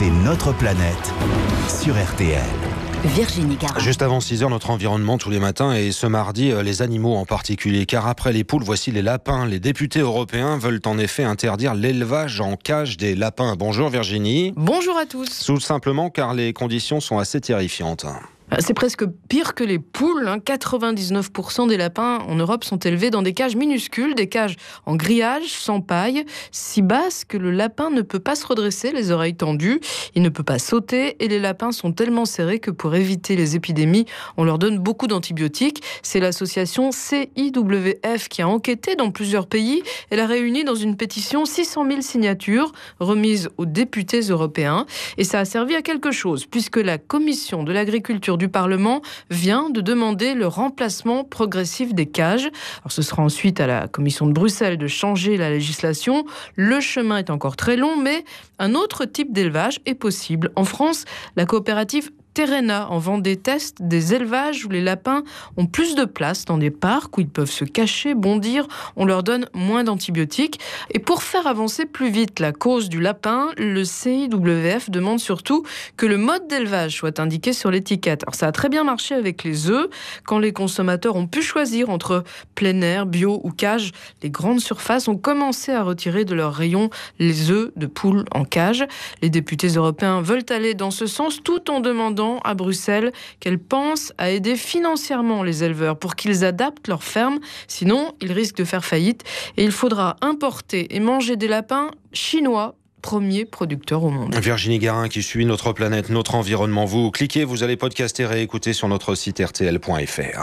c'est notre planète sur RTL. Virginie Garin. Juste avant 6 h notre environnement tous les matins et ce mardi, euh, les animaux en particulier. Car après les poules, voici les lapins. Les députés européens veulent en effet interdire l'élevage en cage des lapins. Bonjour Virginie. Bonjour à tous. Tout simplement car les conditions sont assez terrifiantes. C'est presque pire que les poules. 99% hein. des lapins en Europe sont élevés dans des cages minuscules, des cages en grillage, sans paille, si basses que le lapin ne peut pas se redresser, les oreilles tendues, il ne peut pas sauter et les lapins sont tellement serrés que pour éviter les épidémies, on leur donne beaucoup d'antibiotiques. C'est l'association CIWF qui a enquêté dans plusieurs pays. Elle a réuni dans une pétition 600 000 signatures remises aux députés européens et ça a servi à quelque chose puisque la commission de l'agriculture du Parlement vient de demander le remplacement progressif des cages. Alors ce sera ensuite à la Commission de Bruxelles de changer la législation. Le chemin est encore très long, mais un autre type d'élevage est possible. En France, la coopérative Serena en des tests des élevages où les lapins ont plus de place dans des parcs où ils peuvent se cacher, bondir. On leur donne moins d'antibiotiques. Et pour faire avancer plus vite la cause du lapin, le CIWF demande surtout que le mode d'élevage soit indiqué sur l'étiquette. Alors ça a très bien marché avec les œufs. Quand les consommateurs ont pu choisir entre plein air, bio ou cage, les grandes surfaces ont commencé à retirer de leurs rayons les œufs de poules en cage. Les députés européens veulent aller dans ce sens tout en demandant à Bruxelles qu'elle pense à aider financièrement les éleveurs pour qu'ils adaptent leurs fermes, sinon ils risquent de faire faillite et il faudra importer et manger des lapins chinois premier producteur au monde. Virginie Garin qui suit notre planète, notre environnement, vous cliquez, vous allez podcaster et écouter sur notre site rtl.fr.